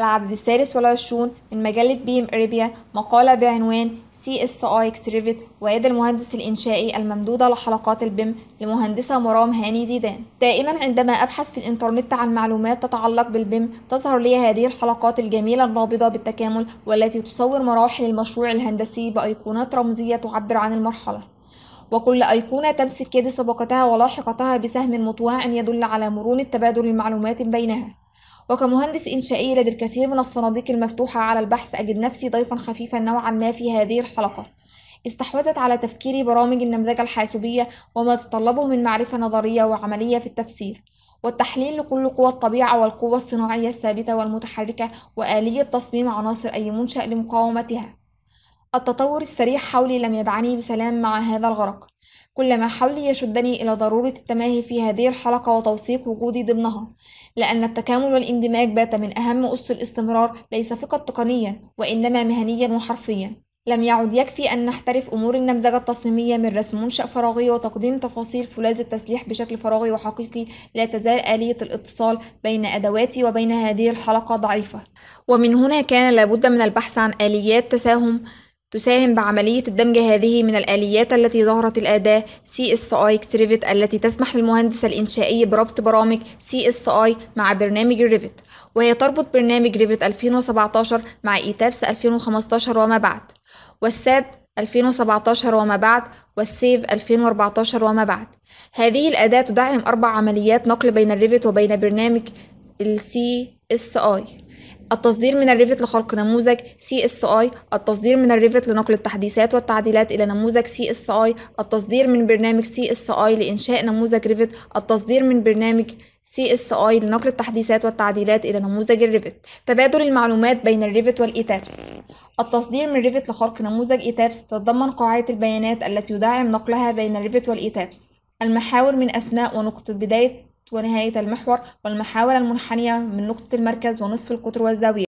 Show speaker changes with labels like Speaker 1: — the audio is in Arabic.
Speaker 1: العدد الثالث والعشرون من مجلة بي ام اريبيا مقالة بعنوان سي اس اي اكسريفت ويد المهندس الانشائي الممدوده لحلقات البيم لمهندسه مرام هاني زيدان دائما عندما ابحث في الانترنت عن معلومات تتعلق بالبيم تظهر لي هذه الحلقات الجميله النابضه بالتكامل والتي تصور مراحل المشروع الهندسي بايقونات رمزيه تعبر عن المرحله وكل أيقونة تمسك يد سبقتها ولاحقتها بسهم مطواع يدل على مرونة تبادل المعلومات بينها وكمهندس إنشائي لدى الكثير من الصناديق المفتوحة على البحث أجد نفسي ضيفا خفيفا نوعا ما في هذه الحلقة استحوذت على تفكيري برامج النمذجة الحاسوبية وما تتطلبه من معرفة نظرية وعملية في التفسير والتحليل لكل قوى الطبيعة والقوى الصناعية الثابتة والمتحركة وآلية تصميم عناصر أي منشأ لمقاومتها التطور السريع حولي لم يدعني بسلام مع هذا الغرق كل ما حولي يشدني إلى ضرورة التماهي في هذه الحلقة وتوثيق وجودي ضمنها لأن التكامل والاندماج بات من أهم أس الاستمرار ليس فقط تقنيا وإنما مهنيا وحرفيا لم يعد يكفي أن نحترف أمور النمذجة التصميمية من رسم منشأ فراغي وتقديم تفاصيل فولاذ التسليح بشكل فراغي وحقيقي لا تزال آلية الاتصال بين أدواتي وبين هذه الحلقة ضعيفة ومن هنا كان لابد من البحث عن آليات تساهم تساهم بعملية الدمج هذه من الآليات التي ظهرت الأداة CSI Revit التي تسمح للمهندس الإنشائي بربط برامج CSI مع برنامج Revit وهي تربط برنامج Revit 2017 مع إيتابس 2015 وما بعد والساب 2017 وما بعد والسيف 2014 وما بعد هذه الأداة تدعم أربع عمليات نقل بين الريفت وبين برنامج CSI التصدير من الريفت لخلق نموذج سي اس اي التصدير من الريفت لنقل التحديثات والتعديلات الى نموذج سي اس اي التصدير من برنامج سي اس اي لانشاء نموذج ريفت التصدير من برنامج سي اس اي لنقل التحديثات والتعديلات الى نموذج الريفت تبادل المعلومات بين الريفت والايتابس التصدير من ريفت لخلق نموذج ايتابس تتضمن قاعده البيانات التي يدعم نقلها بين الريفت والايتابس المحاور من اسماء ونقطه بدايه ونهاية المحور والمحاور المنحنية من نقطة المركز ونصف القطر والزاوية